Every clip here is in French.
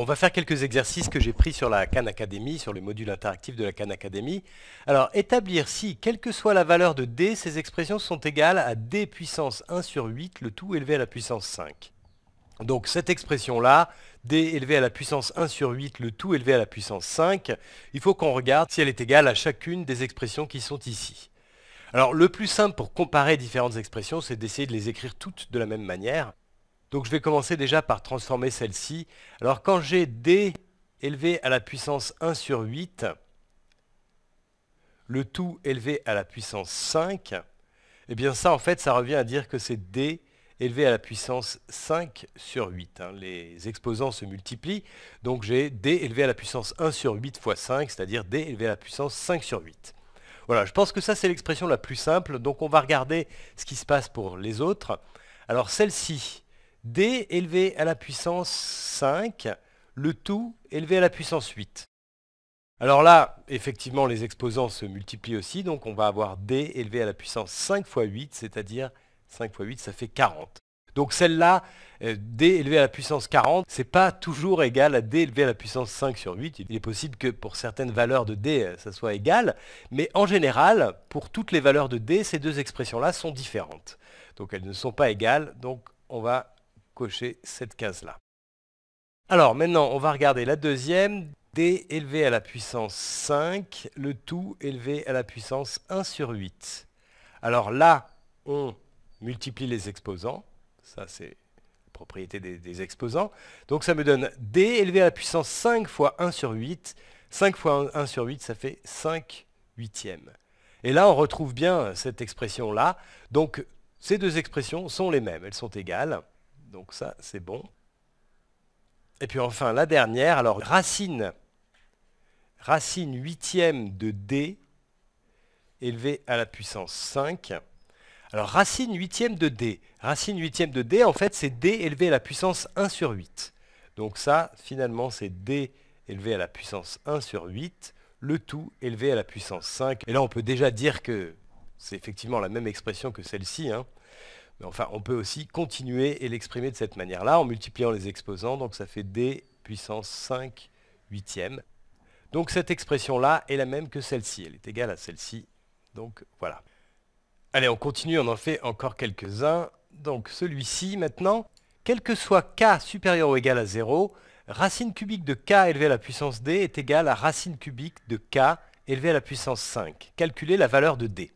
on va faire quelques exercices que j'ai pris sur la Khan Academy, sur le module interactif de la Khan Academy. Alors, établir si, quelle que soit la valeur de d, ces expressions sont égales à d puissance 1 sur 8, le tout élevé à la puissance 5. Donc cette expression-là, d élevé à la puissance 1 sur 8, le tout élevé à la puissance 5, il faut qu'on regarde si elle est égale à chacune des expressions qui sont ici. Alors le plus simple pour comparer différentes expressions, c'est d'essayer de les écrire toutes de la même manière. Donc je vais commencer déjà par transformer celle-ci. Alors quand j'ai D élevé à la puissance 1 sur 8, le tout élevé à la puissance 5, et eh bien ça en fait ça revient à dire que c'est D élevé à la puissance 5 sur 8. Hein. Les exposants se multiplient, donc j'ai D élevé à la puissance 1 sur 8 fois 5, c'est-à-dire D élevé à la puissance 5 sur 8. Voilà, je pense que ça c'est l'expression la plus simple, donc on va regarder ce qui se passe pour les autres. Alors celle-ci, d élevé à la puissance 5, le tout élevé à la puissance 8. Alors là, effectivement, les exposants se multiplient aussi, donc on va avoir d élevé à la puissance 5 fois 8, c'est-à-dire 5 fois 8, ça fait 40. Donc celle-là, euh, d élevé à la puissance 40, c'est pas toujours égal à d élevé à la puissance 5 sur 8. Il est possible que pour certaines valeurs de d, euh, ça soit égal, mais en général, pour toutes les valeurs de d, ces deux expressions-là sont différentes. Donc elles ne sont pas égales, donc on va cocher cette case-là. Alors maintenant, on va regarder la deuxième, d élevé à la puissance 5, le tout élevé à la puissance 1 sur 8. Alors là, on multiplie les exposants, ça c'est la propriété des, exposants, donc ça me donne d élevé à la puissance 5 fois 1 sur 8, 5 fois 1 sur 8 ça fait 5 huitièmes. Et là on retrouve bien cette expression là, donc ces deux expressions sont les mêmes, elles sont égales. Donc ça, c'est bon. Et puis enfin, la dernière, alors racine. Racine huitième de D élevé à la puissance 5. Alors racine huitième de D. Racine huitième de D, en fait, c'est D élevé à la puissance 1 sur 8. Donc ça, finalement, c'est D élevé à la puissance 1 sur 8, le tout élevé à la puissance 5. Et là, on peut déjà dire que c'est effectivement la même expression que celle-ci. Hein. Mais enfin, on peut aussi continuer et l'exprimer de cette manière-là en multipliant les exposants. Donc ça fait d puissance 5 huitième. Donc cette expression-là est la même que celle-ci. Elle est égale à celle-ci. Donc voilà. Allez, on continue, on en fait encore quelques-uns. Donc celui-ci maintenant, quel que soit k supérieur ou égal à 0, racine cubique de k élevé à la puissance d est égale à racine cubique de k élevé à la puissance 5. Calculez la valeur de d.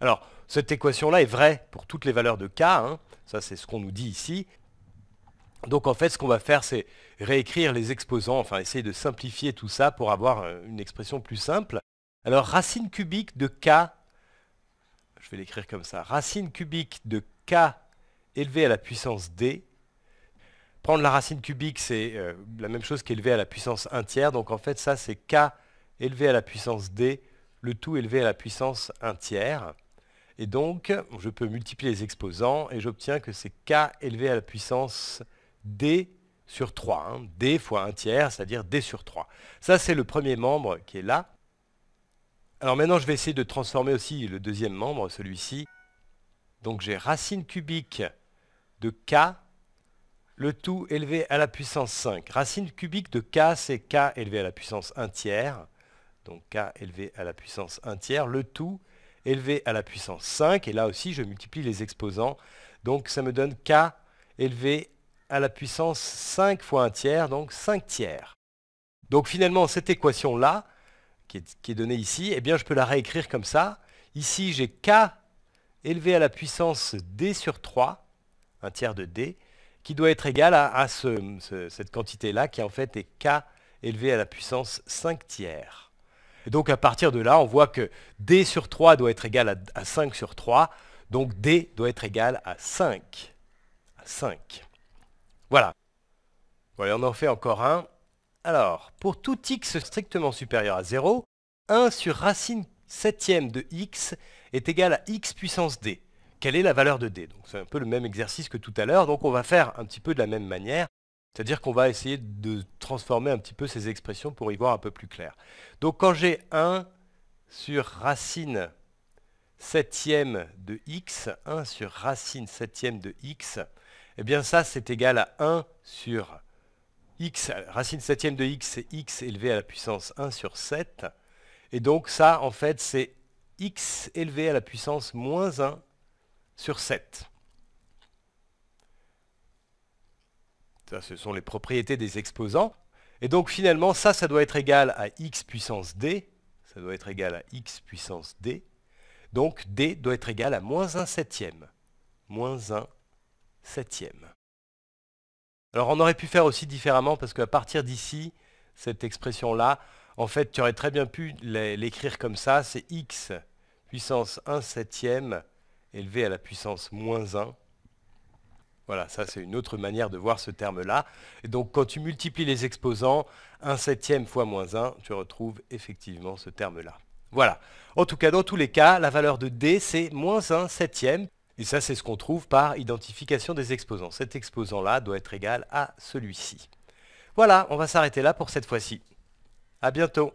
Alors, cette équation-là est vraie pour toutes les valeurs de k, hein. ça c'est ce qu'on nous dit ici. Donc en fait, ce qu'on va faire, c'est réécrire les exposants, enfin essayer de simplifier tout ça pour avoir euh, une expression plus simple. Alors, racine cubique de k, je vais l'écrire comme ça, racine cubique de k élevé à la puissance d, prendre la racine cubique, c'est euh, la même chose qu'élevé à la puissance 1 tiers. Donc en fait, ça, c'est k élevé à la puissance d, le tout élevé à la puissance 1 tiers. Et donc, je peux multiplier les exposants et j'obtiens que c'est k élevé à la puissance d sur 3. Hein. d fois 1 tiers, c'est-à-dire d sur 3. Ça, c'est le premier membre qui est là. Alors maintenant, je vais essayer de transformer aussi le deuxième membre, celui-ci. Donc j'ai racine cubique de k, le tout élevé à la puissance 5. Racine cubique de k, c'est k élevé à la puissance 1 tiers. Donc k élevé à la puissance 1 tiers, le tout élevé à la puissance 5, et là aussi je multiplie les exposants, donc ça me donne k élevé à la puissance 5 fois 1 tiers, donc 5 tiers. Donc finalement cette équation-là, qui est, donnée ici, eh bien je peux la réécrire comme ça. Ici j'ai k élevé à la puissance d sur 3, 1 tiers de d, qui doit être égal à, cette quantité-là, qui en fait est k élevé à la puissance 5 tiers. Et donc à partir de là, on voit que D sur 3 doit être égal à, 5 sur 3. Donc D doit être égal à 5. À 5. Voilà. on en fait encore un. Alors, pour tout x strictement supérieur à 0, 1 sur racine septième de x est égal à x puissance d. Quelle est la valeur de d Donc c'est un peu le même exercice que tout à l'heure, donc on va faire un petit peu de la même manière. C'est-à-dire qu'on va essayer de transformer un petit peu ces expressions pour y voir un peu plus clair. Donc quand j'ai 1 sur racine septième de x, 1 sur racine septième de x, eh bien ça c'est égal à 1 sur x, racine septième de x c'est x élevé à la puissance 1 sur 7, et donc ça en fait c'est x élevé à la puissance moins 1 sur 7. Ça, ce sont les propriétés des exposants. Et donc finalement, ça, ça doit être égal à x puissance d. Ça doit être égal à x puissance d. Donc d doit être égal à moins 1 septième. Moins 1 septième. Alors on aurait pu faire aussi différemment parce qu'à partir d'ici, cette expression-là, en fait, tu aurais très bien pu l'écrire comme ça. C'est x puissance 1 septième élevé à la puissance moins 1 voilà, ça c'est une autre manière de voir ce terme-là. Et donc quand tu multiplies les exposants, 1 septième fois moins 1, tu retrouves effectivement ce terme-là. Voilà. En tout cas, dans tous les cas, la valeur de D, c'est moins 1 septième. Et ça, c'est ce qu'on trouve par identification des exposants. Cet exposant-là doit être égal à celui-ci. Voilà, on va s'arrêter là pour cette fois-ci. À bientôt